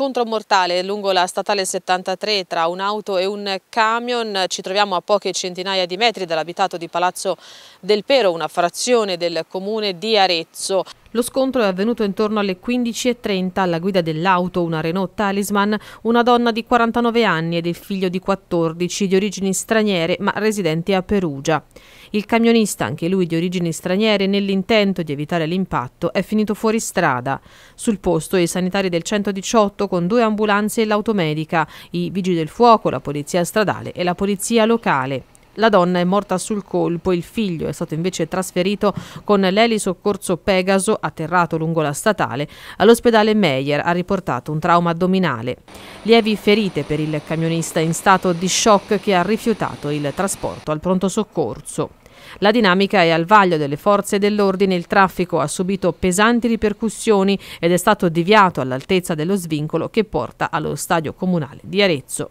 scontro mortale lungo la statale 73 tra un'auto e un camion. Ci troviamo a poche centinaia di metri dall'abitato di Palazzo del Pero, una frazione del comune di Arezzo. Lo scontro è avvenuto intorno alle 15.30 alla guida dell'auto, una Renault Talisman, una donna di 49 anni ed il figlio di 14 di origini straniere ma residenti a Perugia. Il camionista, anche lui di origini straniere, nell'intento di evitare l'impatto, è finito fuori strada. Sul posto i sanitari del 118 con due ambulanze e l'automedica, i vigili del fuoco, la polizia stradale e la polizia locale. La donna è morta sul colpo, il figlio è stato invece trasferito con l'Eli Pegaso, atterrato lungo la statale, all'ospedale Meyer ha riportato un trauma addominale. Lievi ferite per il camionista in stato di shock che ha rifiutato il trasporto al pronto soccorso. La dinamica è al vaglio delle forze dell'ordine, il traffico ha subito pesanti ripercussioni ed è stato deviato all'altezza dello svincolo che porta allo stadio comunale di Arezzo.